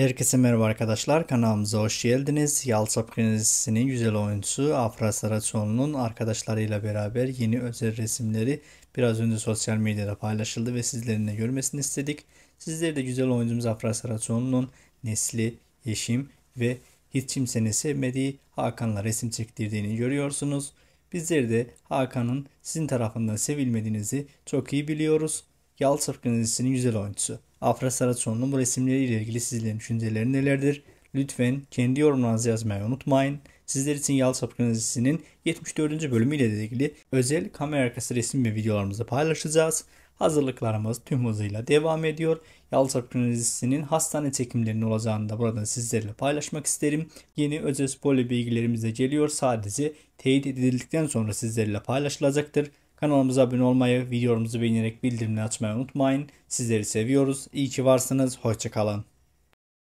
Herkese merhaba arkadaşlar. Kanalımıza hoş geldiniz. Yalçap Kinesisi'nin güzel oyuncusu Afra Saraçoğlu'nun arkadaşlarıyla beraber yeni özel resimleri biraz önce sosyal medyada paylaşıldı ve sizlerin de görmesini istedik. Sizleri de güzel oyuncumuz Afra Saraçoğlu'nun Nesli, Yeşim ve hiç kimsenin sevmediği Hakan'la resim çektirdiğini görüyorsunuz. Bizleri de Hakan'ın sizin tarafından sevilmediğinizi çok iyi biliyoruz. Yalçap Kinesisi'nin güzel oyuncusu. Afra Saraçoğlu'nun bu ile ilgili sizlerin düşünceleri nelerdir? Lütfen kendi yorumlarınızı yazmayı unutmayın. Sizler için Yal Sapkınızı'nın 74. bölümüyle de ilgili özel kamera arkası resim ve videolarımızı paylaşacağız. Hazırlıklarımız tüm hızıyla devam ediyor. Yal Sapkınızı'nın hastane çekimlerinin olacağını da buradan sizlerle paylaşmak isterim. Yeni özel spoiler bilgilerimiz de geliyor. Sadece teyit edildikten sonra sizlerle paylaşılacaktır. Kanalımıza abone olmayı, videolarımızı beğenerek bildirimleri açmayı unutmayın. Sizleri seviyoruz. İyi ki varsınız. Hoşçakalın.